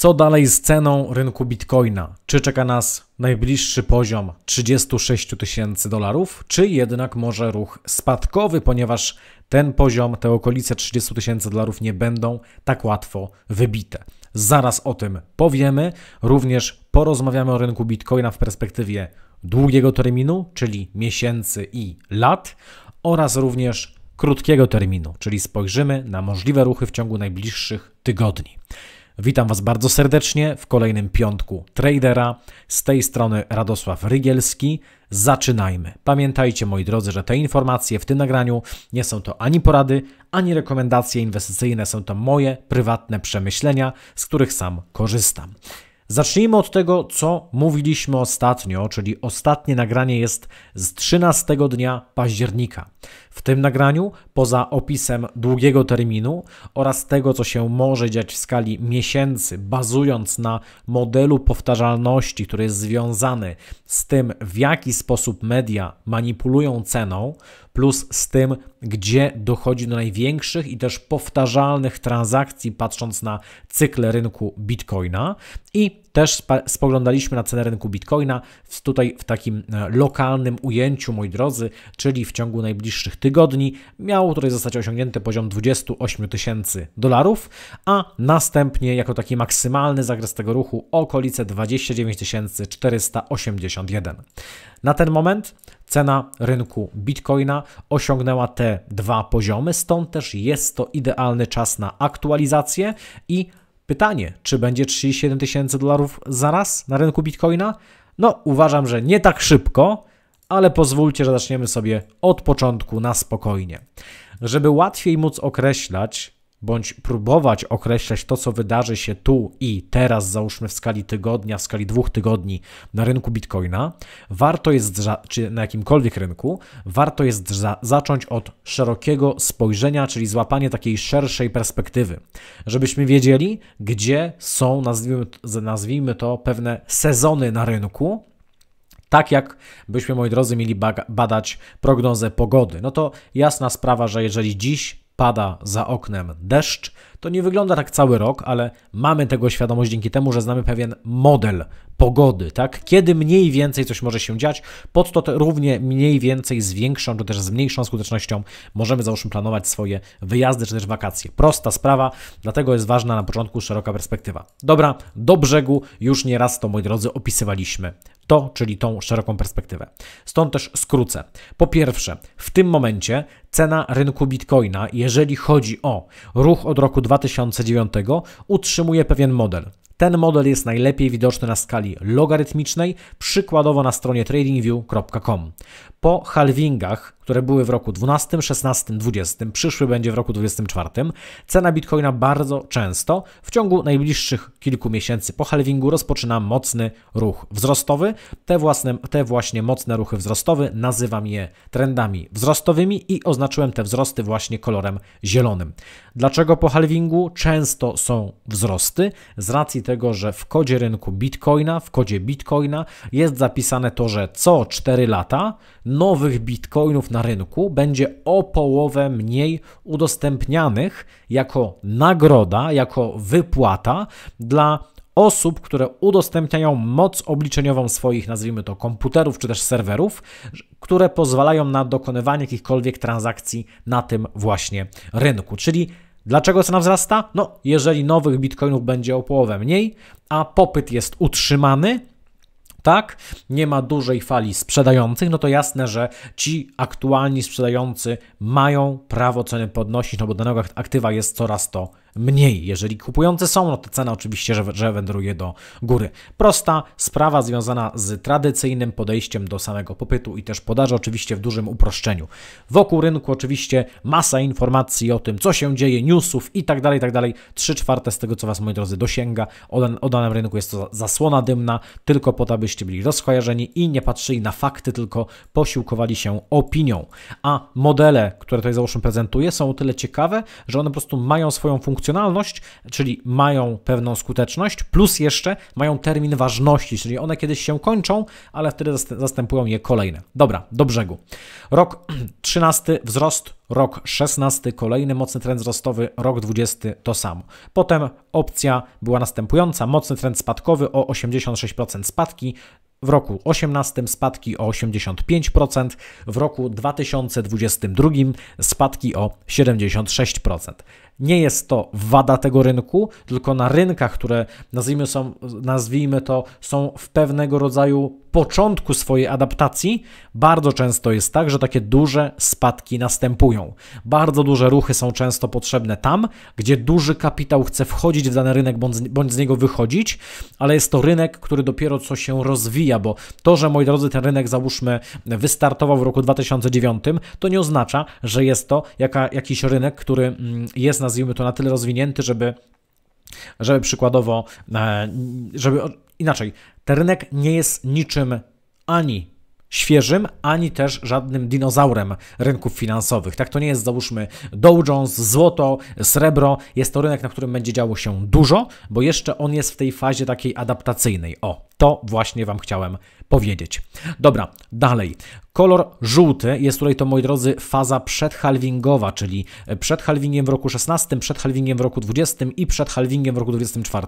Co dalej z ceną rynku bitcoina? Czy czeka nas najbliższy poziom 36 tysięcy dolarów, czy jednak może ruch spadkowy, ponieważ ten poziom, te okolice 30 tysięcy dolarów nie będą tak łatwo wybite? Zaraz o tym powiemy. Również porozmawiamy o rynku bitcoina w perspektywie długiego terminu, czyli miesięcy i lat, oraz również krótkiego terminu, czyli spojrzymy na możliwe ruchy w ciągu najbliższych tygodni. Witam Was bardzo serdecznie w kolejnym piątku Tradera. Z tej strony Radosław Rygielski. Zaczynajmy. Pamiętajcie, moi drodzy, że te informacje w tym nagraniu nie są to ani porady, ani rekomendacje inwestycyjne, są to moje prywatne przemyślenia, z których sam korzystam. Zacznijmy od tego, co mówiliśmy ostatnio, czyli ostatnie nagranie jest z 13 dnia października. W tym nagraniu, poza opisem długiego terminu oraz tego, co się może dziać w skali miesięcy, bazując na modelu powtarzalności, który jest związany z tym, w jaki sposób media manipulują ceną, plus z tym, gdzie dochodzi do największych i też powtarzalnych transakcji, patrząc na cykle rynku Bitcoina. I też spoglądaliśmy na cenę rynku Bitcoina w, tutaj w takim e, lokalnym ujęciu, moi drodzy, czyli w ciągu najbliższych tygodni miał tutaj zostać osiągnięty poziom 28 tysięcy dolarów, a następnie jako taki maksymalny zakres tego ruchu okolice 29 481. Na ten moment Cena rynku Bitcoina osiągnęła te dwa poziomy, stąd też jest to idealny czas na aktualizację i pytanie, czy będzie 37 tysięcy dolarów zaraz na rynku Bitcoina? No, uważam, że nie tak szybko, ale pozwólcie, że zaczniemy sobie od początku na spokojnie. Żeby łatwiej móc określać, bądź próbować określać to, co wydarzy się tu i teraz, załóżmy w skali tygodnia, w skali dwóch tygodni na rynku bitcoina, warto jest, czy na jakimkolwiek rynku, warto jest za zacząć od szerokiego spojrzenia, czyli złapanie takiej szerszej perspektywy, żebyśmy wiedzieli, gdzie są, nazwijmy, nazwijmy to, pewne sezony na rynku, tak jak byśmy, moi drodzy, mieli badać prognozę pogody, no to jasna sprawa, że jeżeli dziś pada za oknem deszcz. To nie wygląda tak cały rok, ale mamy tego świadomość dzięki temu, że znamy pewien model pogody, tak? Kiedy mniej więcej coś może się dziać, pod to równie mniej więcej z większą czy też z mniejszą skutecznością możemy załóżmy planować swoje wyjazdy czy też wakacje. Prosta sprawa, dlatego jest ważna na początku szeroka perspektywa. Dobra, do brzegu już nieraz to, moi drodzy, opisywaliśmy to, czyli tą szeroką perspektywę. Stąd też skrócę. Po pierwsze, w tym momencie cena rynku bitcoina, jeżeli chodzi o ruch od roku 2009, utrzymuje pewien model. Ten model jest najlepiej widoczny na skali logarytmicznej, przykładowo na stronie tradingview.com po halvingach, które były w roku 12, 16, 20, przyszły będzie w roku 24, cena bitcoina bardzo często w ciągu najbliższych kilku miesięcy po halvingu rozpoczyna mocny ruch wzrostowy. Te, własne, te właśnie mocne ruchy wzrostowe nazywam je trendami wzrostowymi i oznaczyłem te wzrosty właśnie kolorem zielonym. Dlaczego po halvingu często są wzrosty? Z racji tego, że w kodzie rynku bitcoina, w kodzie bitcoina jest zapisane to, że co 4 lata nowych bitcoinów na rynku będzie o połowę mniej udostępnianych jako nagroda, jako wypłata dla osób, które udostępniają moc obliczeniową swoich, nazwijmy to, komputerów czy też serwerów, które pozwalają na dokonywanie jakichkolwiek transakcji na tym właśnie rynku. Czyli Dlaczego cena wzrasta? No, jeżeli nowych bitcoinów będzie o połowę mniej, a popyt jest utrzymany, tak, nie ma dużej fali sprzedających, no to jasne, że ci aktualni sprzedający mają prawo ceny podnosić, no bo danego aktywa jest coraz to mniej. Jeżeli kupujący są, no to cena oczywiście, że, że wędruje do góry. Prosta sprawa związana z tradycyjnym podejściem do samego popytu i też podaży, oczywiście w dużym uproszczeniu. Wokół rynku oczywiście masa informacji o tym, co się dzieje, newsów i tak dalej, tak dalej. Trzy czwarte z tego, co Was, moi drodzy, dosięga o, o danym rynku jest to zasłona dymna, tylko po to, abyście byli rozkojarzeni i nie patrzyli na fakty, tylko posiłkowali się opinią. A modele, które tutaj załóżmy prezentuję, są o tyle ciekawe, że one po prostu mają swoją funkcję funkcjonalność, czyli mają pewną skuteczność, plus jeszcze mają termin ważności, czyli one kiedyś się kończą, ale wtedy zastępują je kolejne. Dobra, do brzegu. Rok 13 wzrost, rok 16 kolejny mocny trend wzrostowy, rok 20 to samo. Potem opcja była następująca: mocny trend spadkowy o 86% spadki, w roku 18 spadki o 85%, w roku 2022 spadki o 76%. Nie jest to wada tego rynku, tylko na rynkach, które nazwijmy, są, nazwijmy to, są w pewnego rodzaju początku swojej adaptacji, bardzo często jest tak, że takie duże spadki następują. Bardzo duże ruchy są często potrzebne tam, gdzie duży kapitał chce wchodzić w dany rynek bądź z niego wychodzić, ale jest to rynek, który dopiero co się rozwija, bo to, że moi drodzy, ten rynek załóżmy wystartował w roku 2009, to nie oznacza, że jest to jaka, jakiś rynek, który mm, jest na nazwijmy to, na tyle rozwinięty, żeby żeby przykładowo, e, żeby inaczej, ten rynek nie jest niczym ani świeżym, ani też żadnym dinozaurem rynków finansowych. Tak to nie jest, załóżmy, Dow Jones, złoto, srebro. Jest to rynek, na którym będzie działo się dużo, bo jeszcze on jest w tej fazie takiej adaptacyjnej. O, to właśnie Wam chciałem powiedzieć. Dobra, dalej. Kolor żółty jest tutaj to, moi drodzy, faza przedhalwingowa, czyli przed halwingiem w roku 16, przed halwingiem w roku 20 i przed halwingiem w roku 24.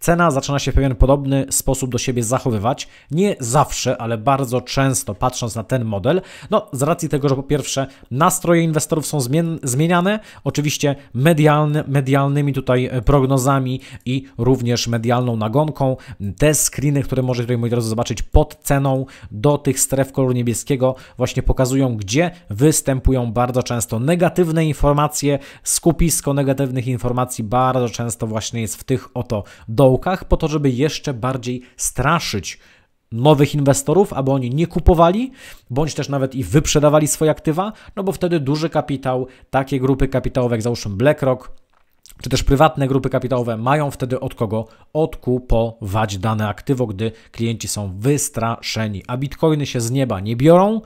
Cena zaczyna się w pewien podobny sposób do siebie zachowywać. Nie zawsze, ale bardzo często, patrząc na ten model, no z racji tego, że po pierwsze nastroje inwestorów są zmieniane, oczywiście medialny, medialnymi tutaj e, prognozami i również medialną nagonką. Te screeny, które możecie tutaj, moi drodzy, zobaczyć pod ceną do tych stref koloru niebieskiego, właśnie pokazują, gdzie występują bardzo często negatywne informacje, skupisko negatywnych informacji bardzo często właśnie jest w tych oto dołkach, po to, żeby jeszcze bardziej straszyć nowych inwestorów, aby oni nie kupowali, bądź też nawet i wyprzedawali swoje aktywa, no bo wtedy duży kapitał, takie grupy kapitałowe jak załóżmy BlackRock, czy też prywatne grupy kapitałowe mają wtedy od kogo odkupować dane aktywo, gdy klienci są wystraszeni, a bitcoiny się z nieba nie biorą,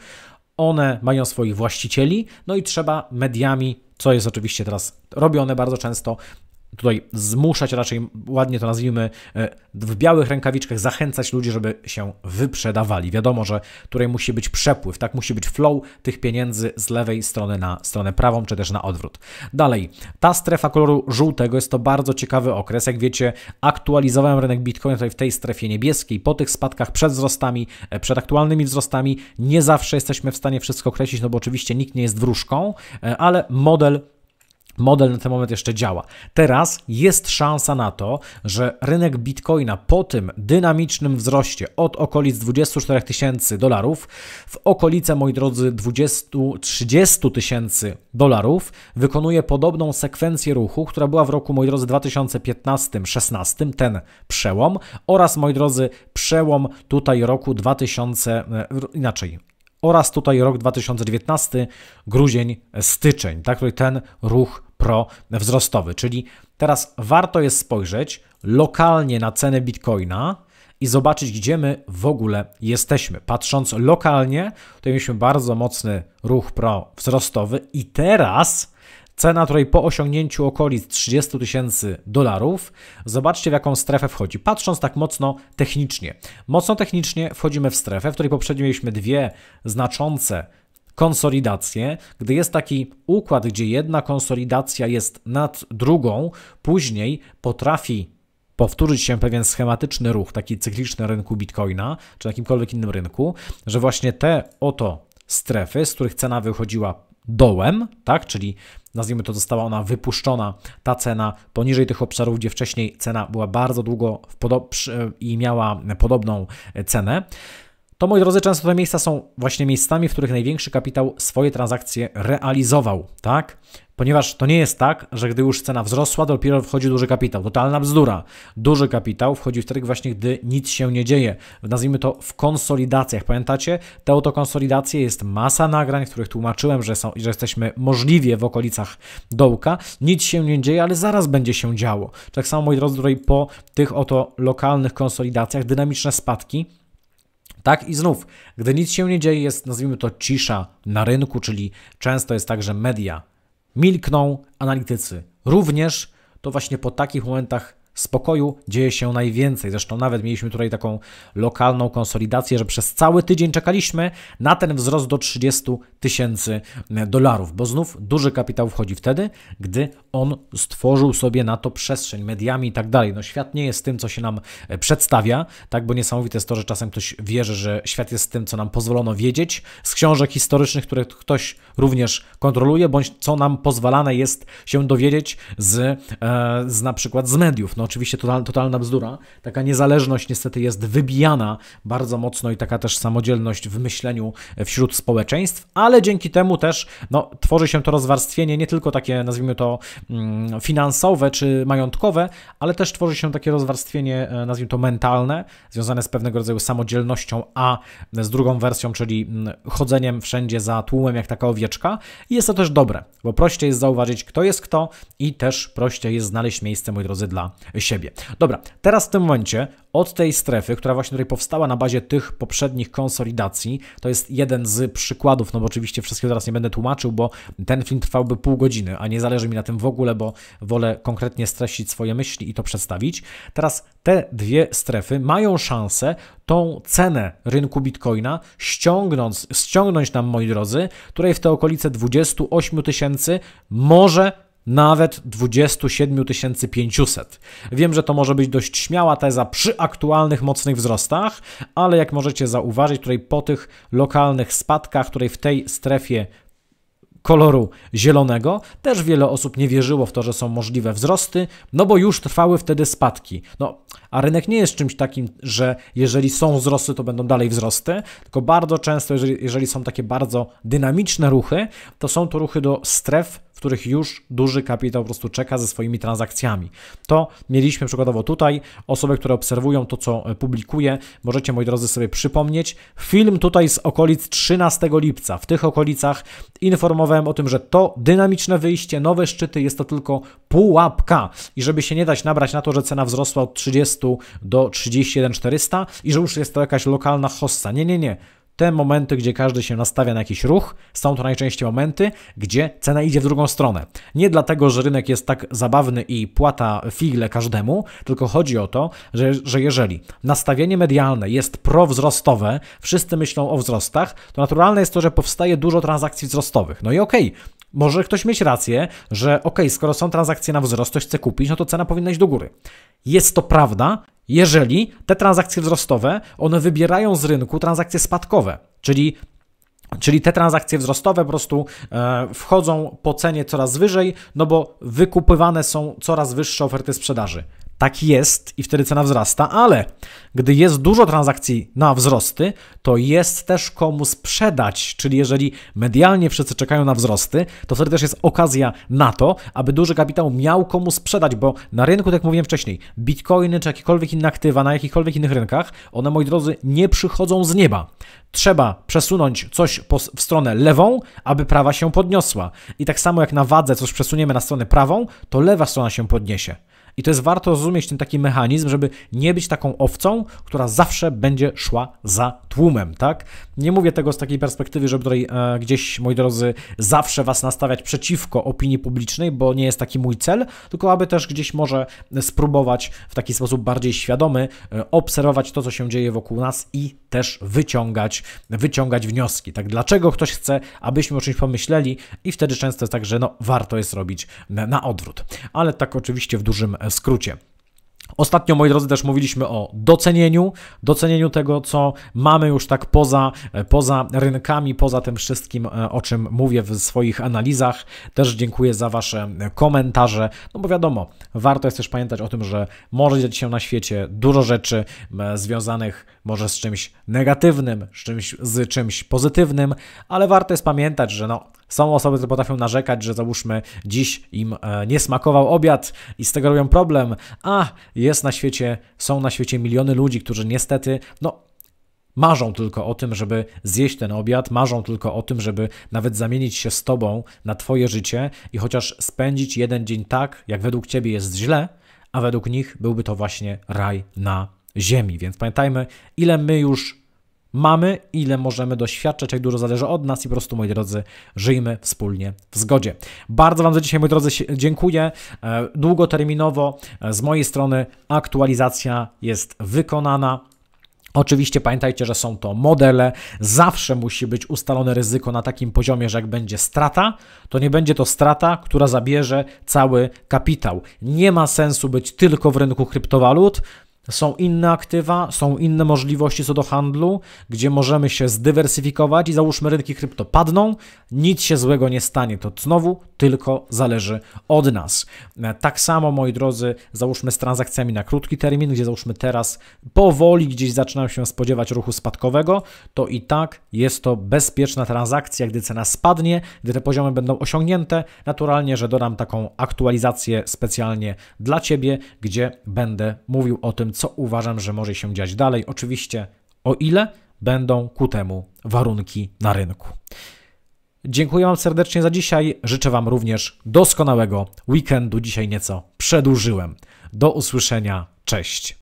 one mają swoich właścicieli, no i trzeba mediami, co jest oczywiście teraz robione bardzo często, tutaj zmuszać, raczej ładnie to nazwijmy, e, w białych rękawiczkach zachęcać ludzi, żeby się wyprzedawali. Wiadomo, że tutaj musi być przepływ, tak musi być flow tych pieniędzy z lewej strony na stronę prawą, czy też na odwrót. Dalej, ta strefa koloru żółtego jest to bardzo ciekawy okres. Jak wiecie, aktualizowałem rynek bitcoin tutaj w tej strefie niebieskiej. Po tych spadkach przed wzrostami, e, przed aktualnymi wzrostami, nie zawsze jesteśmy w stanie wszystko określić, no bo oczywiście nikt nie jest wróżką, e, ale model Model na ten moment jeszcze działa. Teraz jest szansa na to, że rynek bitcoina po tym dynamicznym wzroście od okolic 24 tysięcy dolarów w okolice, moi drodzy, 20-30 tysięcy dolarów wykonuje podobną sekwencję ruchu, która była w roku, moi drodzy, 2015-16, ten przełom oraz, moi drodzy, przełom tutaj roku 2000, inaczej, oraz tutaj rok 2019, grudzień, styczeń, tak, tutaj ten ruch prowzrostowy. Czyli teraz warto jest spojrzeć lokalnie na cenę bitcoina i zobaczyć, gdzie my w ogóle jesteśmy. Patrząc lokalnie, tutaj mieliśmy bardzo mocny ruch prowzrostowy i teraz Cena, której po osiągnięciu okolic 30 tysięcy dolarów, zobaczcie w jaką strefę wchodzi. Patrząc tak mocno technicznie. Mocno technicznie wchodzimy w strefę, w której poprzednio mieliśmy dwie znaczące konsolidacje, gdy jest taki układ, gdzie jedna konsolidacja jest nad drugą, później potrafi powtórzyć się pewien schematyczny ruch, taki cykliczny rynku bitcoina, czy na jakimkolwiek innym rynku, że właśnie te oto strefy, z których cena wychodziła dołem, tak? Czyli nazwijmy to, została ona wypuszczona, ta cena poniżej tych obszarów, gdzie wcześniej cena była bardzo długo i miała podobną cenę. To, moi drodzy, często te miejsca są właśnie miejscami, w których największy kapitał swoje transakcje realizował, tak? Ponieważ to nie jest tak, że gdy już cena wzrosła, dopiero wchodzi duży kapitał. Totalna bzdura. Duży kapitał wchodzi wtedy właśnie, gdy nic się nie dzieje. Nazwijmy to w konsolidacjach. Pamiętacie? Te oto konsolidacje jest masa nagrań, w których tłumaczyłem, że, są, że jesteśmy możliwie w okolicach dołka. Nic się nie dzieje, ale zaraz będzie się działo. Tak samo, moi drodzy, po tych oto lokalnych konsolidacjach dynamiczne spadki tak i znów, gdy nic się nie dzieje, jest nazwijmy to cisza na rynku, czyli często jest tak, że media milkną, analitycy również, to właśnie po takich momentach spokoju dzieje się najwięcej. Zresztą nawet mieliśmy tutaj taką lokalną konsolidację, że przez cały tydzień czekaliśmy na ten wzrost do 30 tysięcy dolarów, bo znów duży kapitał wchodzi wtedy, gdy on stworzył sobie na to przestrzeń mediami i tak dalej. No świat nie jest tym, co się nam e, przedstawia, tak, bo niesamowite jest to, że czasem ktoś wierzy, że świat jest tym, co nam pozwolono wiedzieć z książek historycznych, które ktoś również kontroluje, bądź co nam pozwalane jest się dowiedzieć z, e, z na przykład z mediów. No no oczywiście total, totalna bzdura. Taka niezależność niestety jest wybijana bardzo mocno i taka też samodzielność w myśleniu e, wśród społeczeństw, ale dzięki temu też no, tworzy się to rozwarstwienie nie tylko takie, nazwijmy to, mm, finansowe czy majątkowe, ale też tworzy się takie rozwarstwienie, e, nazwijmy to, mentalne, związane z pewnego rodzaju samodzielnością, a z drugą wersją, czyli mm, chodzeniem wszędzie za tłumem jak taka owieczka. I jest to też dobre, bo prościej jest zauważyć, kto jest kto i też prościej jest znaleźć miejsce, moi drodzy, dla siebie. Dobra, teraz w tym momencie od tej strefy, która właśnie tutaj powstała na bazie tych poprzednich konsolidacji, to jest jeden z przykładów, no bo oczywiście wszystkiego teraz nie będę tłumaczył, bo ten film trwałby pół godziny, a nie zależy mi na tym w ogóle, bo wolę konkretnie streścić swoje myśli i to przedstawić. Teraz te dwie strefy mają szansę tą cenę rynku bitcoina ściągnąć, ściągnąć nam, moi drodzy, której w te okolice 28 tysięcy może nawet 27 500. Wiem, że to może być dość śmiała teza przy aktualnych mocnych wzrostach, ale jak możecie zauważyć, tutaj po tych lokalnych spadkach, której w tej strefie koloru zielonego, też wiele osób nie wierzyło w to, że są możliwe wzrosty, no bo już trwały wtedy spadki. No, a rynek nie jest czymś takim, że jeżeli są wzrosty, to będą dalej wzrosty, tylko bardzo często, jeżeli, jeżeli są takie bardzo dynamiczne ruchy, to są to ruchy do stref których już duży kapitał po prostu czeka ze swoimi transakcjami. To mieliśmy przykładowo tutaj, osoby, które obserwują to, co e, publikuję, możecie, moi drodzy, sobie przypomnieć. Film tutaj z okolic 13 lipca, w tych okolicach informowałem o tym, że to dynamiczne wyjście, nowe szczyty, jest to tylko pułapka i żeby się nie dać nabrać na to, że cena wzrosła od 30 do 31400 i że już jest to jakaś lokalna hossa. Nie, nie, nie te momenty, gdzie każdy się nastawia na jakiś ruch, są to najczęściej momenty, gdzie cena idzie w drugą stronę. Nie dlatego, że rynek jest tak zabawny i płata figle każdemu, tylko chodzi o to, że, że jeżeli nastawienie medialne jest prowzrostowe, wszyscy myślą o wzrostach, to naturalne jest to, że powstaje dużo transakcji wzrostowych. No i okej, okay, może ktoś mieć rację, że ok, skoro są transakcje na wzrost, ktoś chce kupić, no to cena powinna iść do góry. Jest to prawda, jeżeli te transakcje wzrostowe, one wybierają z rynku transakcje spadkowe, czyli Czyli te transakcje wzrostowe po prostu e, wchodzą po cenie coraz wyżej, no bo wykupywane są coraz wyższe oferty sprzedaży. Tak jest i wtedy cena wzrasta, ale gdy jest dużo transakcji na wzrosty, to jest też komu sprzedać, czyli jeżeli medialnie wszyscy czekają na wzrosty, to wtedy też jest okazja na to, aby duży kapitał miał komu sprzedać, bo na rynku, tak jak mówiłem wcześniej, bitcoiny czy jakiekolwiek inne aktywa na jakichkolwiek innych rynkach, one, moi drodzy, nie przychodzą z nieba. Trzeba przesunąć coś w stronę lewą, aby prawa się podniosła. I tak samo jak na wadze coś przesuniemy na stronę prawą, to lewa strona się podniesie. I to jest warto rozumieć ten taki mechanizm, żeby nie być taką owcą, która zawsze będzie szła za tłumem, tak? Nie mówię tego z takiej perspektywy, żeby tutaj e, gdzieś, moi drodzy, zawsze was nastawiać przeciwko opinii publicznej, bo nie jest taki mój cel, tylko aby też gdzieś może spróbować w taki sposób bardziej świadomy e, obserwować to, co się dzieje wokół nas i też wyciągać, wyciągać wnioski, tak? Dlaczego ktoś chce, abyśmy o czymś pomyśleli i wtedy często jest tak, że no, warto jest robić na odwrót. Ale tak oczywiście w dużym E, skrócie. Ostatnio, moi drodzy, też mówiliśmy o docenieniu, docenieniu tego, co mamy już tak poza, e, poza rynkami, poza tym wszystkim, e, o czym mówię w swoich analizach. Też dziękuję za Wasze komentarze, no bo wiadomo, warto jest też pamiętać o tym, że może dziać się na świecie dużo rzeczy związanych może z czymś negatywnym, z czymś, z czymś pozytywnym, ale warto jest pamiętać, że no, są osoby, które potrafią narzekać, że załóżmy dziś im e, nie smakował obiad i z tego robią problem, a jest na świecie, są na świecie miliony ludzi, którzy niestety, no Marzą tylko o tym, żeby zjeść ten obiad, marzą tylko o tym, żeby nawet zamienić się z tobą na twoje życie i chociaż spędzić jeden dzień tak, jak według ciebie jest źle, a według nich byłby to właśnie raj na Ziemi. Więc pamiętajmy, ile my już mamy, ile możemy doświadczać, jak dużo zależy od nas i po prostu, moi drodzy, żyjmy wspólnie w zgodzie. Bardzo Wam za dzisiaj, moi drodzy, dziękuję. E, długoterminowo e, z mojej strony aktualizacja jest wykonana. Oczywiście pamiętajcie, że są to modele. Zawsze musi być ustalone ryzyko na takim poziomie, że jak będzie strata, to nie będzie to strata, która zabierze cały kapitał. Nie ma sensu być tylko w rynku kryptowalut, są inne aktywa, są inne możliwości co do handlu, gdzie możemy się zdywersyfikować i załóżmy rynki krypto padną, nic się złego nie stanie. To znowu tylko zależy od nas. E, tak samo, moi drodzy, załóżmy z transakcjami na krótki termin, gdzie załóżmy teraz powoli gdzieś zaczynam się spodziewać ruchu spadkowego, to i tak jest to bezpieczna transakcja, gdy cena spadnie, gdy te poziomy będą osiągnięte. Naturalnie, że dodam taką aktualizację specjalnie dla Ciebie, gdzie będę mówił o tym, co uważam, że może się dziać dalej. Oczywiście, o ile będą ku temu warunki na rynku. Dziękuję Wam serdecznie za dzisiaj. Życzę Wam również doskonałego weekendu. Dzisiaj nieco przedłużyłem. Do usłyszenia. Cześć.